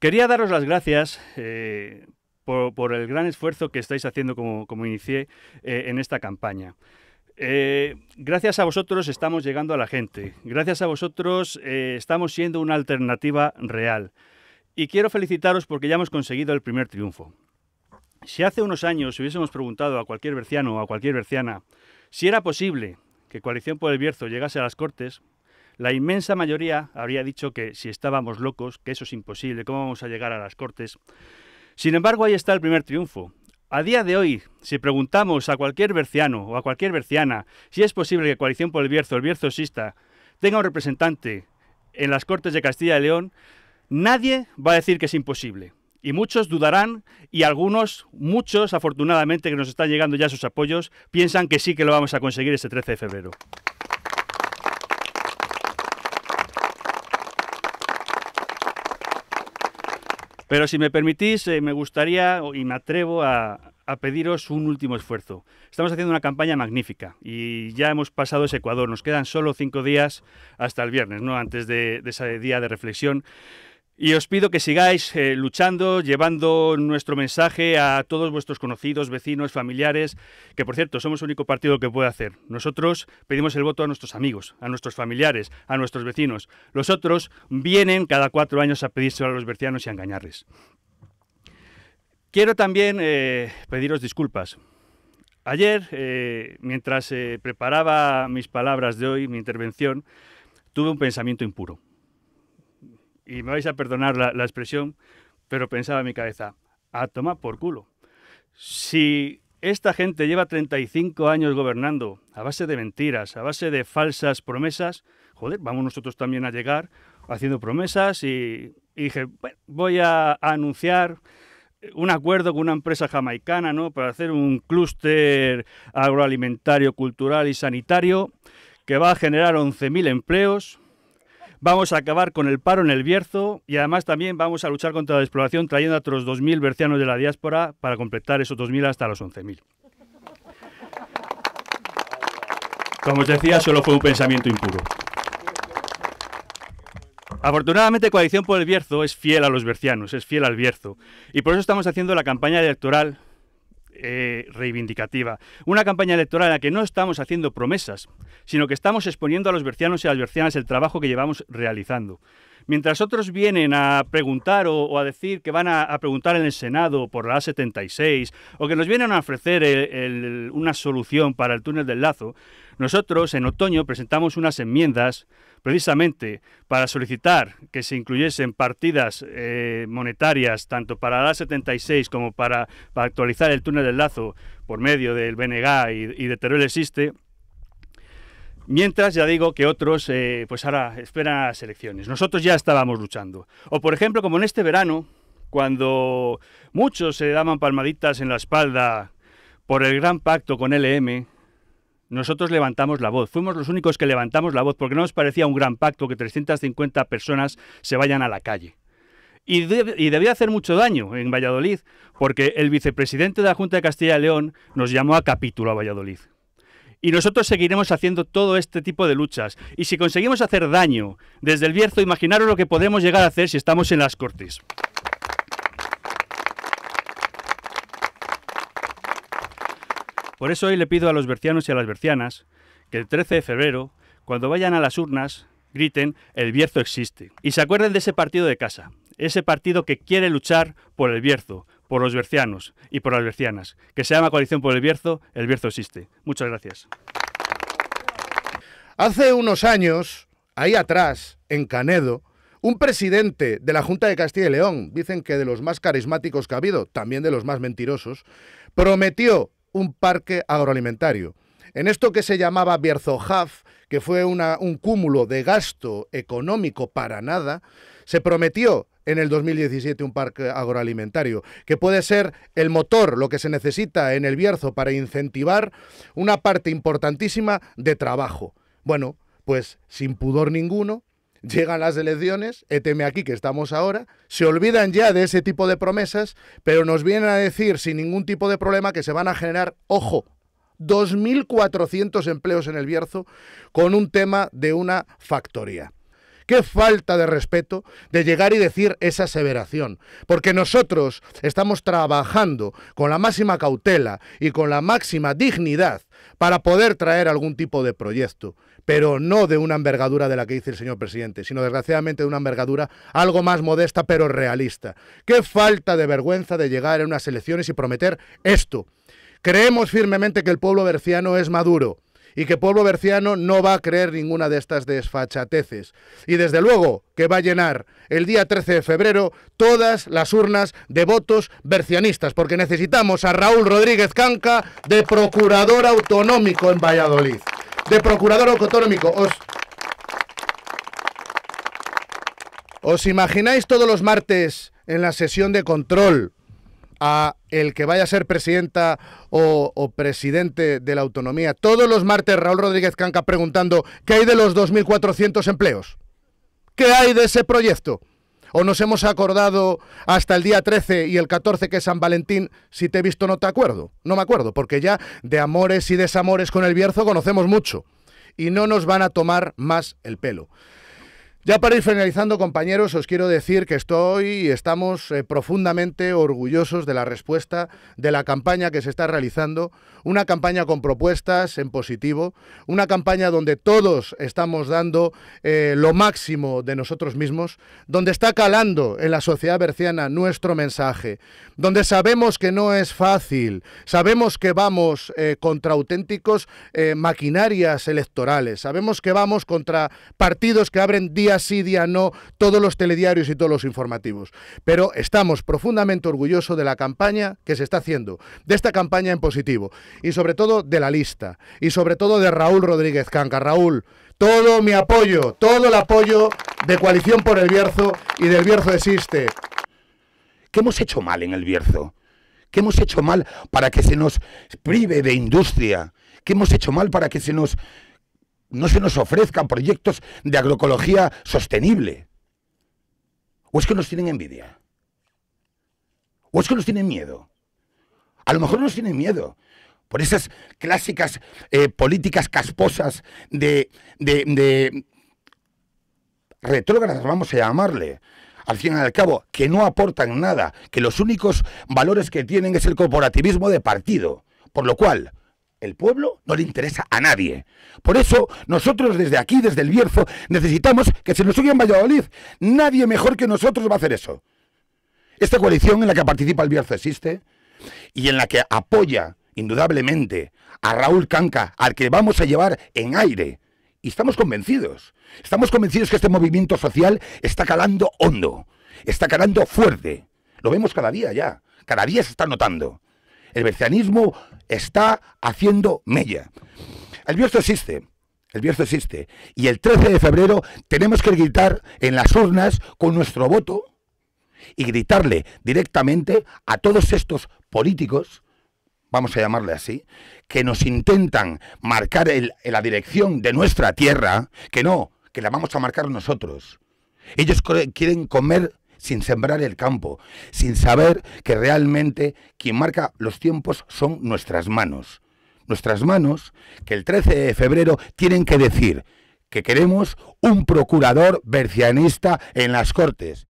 Quería daros las gracias eh, por, el gran esfuerzo que estáis haciendo, como, inicié, eh, en esta campaña. Eh, gracias a vosotros estamos llegando a la gente. Gracias a vosotros estamos siendo una alternativa real. Y quiero felicitaros porque ya hemos conseguido el primer triunfo. Si hace unos años hubiésemos preguntado a cualquier verciano o a cualquier verciana si era posible que Coalición por el Bierzo llegase a las Cortes, la inmensa mayoría habría dicho que si estábamos locos, que eso es imposible, ¿cómo vamos a llegar a las Cortes? Sin embargo, ahí está el primer triunfo. A día de hoy, si preguntamos a cualquier berciano o a cualquier berciana si es posible que Coalición por el Bierzo, el tenga un representante en las Cortes de Castilla y León, nadie va a decir que es imposible. Y muchos dudarán y algunos, muchos afortunadamente que nos están llegando ya sus apoyos, piensan que sí que lo vamos a conseguir este 13 de febrero. Pero si me permitís, eh, me gustaría y me atrevo a, pediros un último esfuerzo. Estamos haciendo una campaña magnífica y ya hemos pasado ese Ecuador. Nos quedan solo cinco días hasta el viernes, ¿no? antes de ese día de reflexión. Y os pido que sigáis eh, luchando, llevando nuestro mensaje a todos vuestros conocidos, vecinos, familiares, que por cierto somos el único partido que puede hacer. Nosotros pedimos el voto a nuestros amigos, a nuestros familiares, a nuestros vecinos. Los otros vienen cada cuatro años a pedírselo a los bercianos y a engañarles. Quiero también eh, pediros disculpas. Ayer, eh, mientras preparaba mis palabras de hoy, mi intervención, tuve un pensamiento impuro y me vais a perdonar la, expresión, pero pensaba en mi cabeza, a tomar por culo. Si esta gente lleva 35 años gobernando a base de mentiras, a base de falsas promesas, joder, vamos nosotros también a llegar haciendo promesas y, dije, voy a, anunciar un acuerdo con una empresa jamaicana, ¿no? Para hacer un clúster agroalimentario, cultural y sanitario que va a generar 11.000 empleos Vamos a acabar con el paro en el Bierzo y además también vamos a luchar contra la exploración trayendo a otros 2.000 bercianos de la diáspora para completar esos 2.000 hasta los 11.000. Como os decía, solo fue un pensamiento impuro. Afortunadamente, Coalición por el Bierzo es fiel a los bercianos, es fiel al Bierzo. Y por eso estamos haciendo la campaña electoral eh, reivindicativa. Una campaña electoral en la que no estamos haciendo promesas, sino que estamos exponiendo a los bercianos y a las bercianas el trabajo que llevamos realizando. Mientras otros vienen a preguntar o, a decir que van a, preguntar en el Senado por la A76 o que nos vienen a ofrecer una solución para el túnel del lazo, nosotros en otoño presentamos unas enmiendas precisamente para solicitar que se incluyesen partidas eh, monetarias tanto para la 76 como para, actualizar el túnel del lazo por medio del BNG y, de Teruel Existe. Mientras ya digo que otros eh, pues ahora esperan a las elecciones. Nosotros ya estábamos luchando. O por ejemplo como en este verano, cuando muchos se daban palmaditas en la espalda por el gran pacto con LM, nosotros levantamos la voz. Fuimos los únicos que levantamos la voz porque no nos parecía un gran pacto que 350 personas se vayan a la calle. Y, debía hacer mucho daño en Valladolid porque el vicepresidente de la Junta de Castilla y León nos llamó a capítulo a Valladolid. Y nosotros seguiremos haciendo todo este tipo de luchas. Y si conseguimos hacer daño desde el Bierzo, imaginaros lo que podemos llegar a hacer si estamos en las Cortes. Por eso hoy le pido a los bercianos y a las bercianas que el 13 de febrero, cuando vayan a las urnas, griten, el Bierzo existe. Y se acuerden de ese partido de casa, ese partido que quiere luchar por el Bierzo, por los bercianos y por las bercianas, que se llama Coalición por el Bierzo, el Bierzo existe. Muchas gracias. Hace unos años, ahí atrás, en Canedo, un presidente de la Junta de Castilla y León, dicen que de los más carismáticos que ha habido, también de los más mentirosos, prometió un parque agroalimentario. En esto que se llamaba Bierzojaf, que fue un cúmulo de gasto económico para nada, se prometió en el 2017 un parque agroalimentario, que puede ser el motor, lo que se necesita en el Bierzo para incentivar una parte importantísima de trabajo. Bueno, pues sin pudor ninguno, Llegan las elecciones, eteme eh, aquí que estamos ahora, se olvidan ya de ese tipo de promesas, pero nos vienen a decir sin ningún tipo de problema que se van a generar, ojo, 2.400 empleos en el Bierzo con un tema de una factoría. Qué falta de respeto de llegar y decir esa aseveración. Porque nosotros estamos trabajando con la máxima cautela y con la máxima dignidad para poder traer algún tipo de proyecto pero no de una envergadura de la que dice el señor presidente, sino desgraciadamente de una envergadura algo más modesta pero realista. Qué falta de vergüenza de llegar a unas elecciones y prometer esto. Creemos firmemente que el pueblo berciano es maduro y que Pueblo Berciano no va a creer ninguna de estas desfachateces. Y desde luego que va a llenar el día 13 de febrero todas las urnas de votos bercianistas, porque necesitamos a Raúl Rodríguez Canca de procurador autonómico en Valladolid. De procurador autonómico. Os... ¿Os imagináis todos los martes en la sesión de control a el que vaya a ser presidenta o, presidente de la autonomía. Todos los martes Raúl Rodríguez Canca preguntando ¿qué hay de los 2.400 empleos? ¿Qué hay de ese proyecto? ¿O nos hemos acordado hasta el día 13 y el 14 que es San Valentín? Si te he visto no te acuerdo, no me acuerdo, porque ya de amores y desamores con el Bierzo conocemos mucho y no nos van a tomar más el pelo. Ya para ir finalizando, compañeros, os quiero decir que estoy y estamos eh, profundamente orgullosos de la respuesta de la campaña que se está realizando, una campaña con propuestas en positivo, una campaña donde todos estamos dando eh, lo máximo de nosotros mismos, donde está calando en la sociedad berciana nuestro mensaje, donde sabemos que no es fácil, sabemos que vamos eh, contra auténticos maquinarias electorales, sabemos que vamos contra partidos que abren día así sí, día no, todos los telediarios y todos los informativos. Pero estamos profundamente orgullosos de la campaña que se está haciendo, de esta campaña en positivo, y sobre todo de la lista, y sobre todo de Raúl Rodríguez Canca. Raúl, todo mi apoyo, todo el apoyo de Coalición por el Bierzo y del Bierzo Existe. ¿Qué hemos hecho mal en el Bierzo? ¿Qué hemos hecho mal para que se nos prive de industria? ¿Qué hemos hecho mal para que se nos no se nos ofrezcan proyectos de agroecología sostenible. ¿O es que nos tienen envidia? ¿O es que nos tienen miedo? A lo mejor nos tienen miedo por esas clásicas eh, políticas casposas de, de, de retrógradas, vamos a llamarle, al fin y al cabo, que no aportan nada, que los únicos valores que tienen es el corporativismo de partido. Por lo cual, el pueblo no le interesa a nadie. Por eso nosotros desde aquí, desde el Bierzo, necesitamos que se nos oiga en Valladolid. Nadie mejor que nosotros va a hacer eso. Esta coalición en la que participa el Bierzo existe y en la que apoya indudablemente a Raúl Canca, al que vamos a llevar en aire. Y estamos convencidos. Estamos convencidos que este movimiento social está calando hondo, está calando fuerte. Lo vemos cada día ya. Cada día se está notando. El bercianismo está haciendo mella. El Bierzo existe. El Bierzo existe. Y el 13 de febrero tenemos que gritar en las urnas con nuestro voto y gritarle directamente a todos estos políticos, vamos a llamarle así, que nos intentan marcar el, la dirección de nuestra tierra, que no, que la vamos a marcar nosotros. Ellos quieren comer sin sembrar el campo, sin saber que realmente quien marca los tiempos son nuestras manos. Nuestras manos que el 13 de febrero tienen que decir que queremos un procurador bercianista en las Cortes.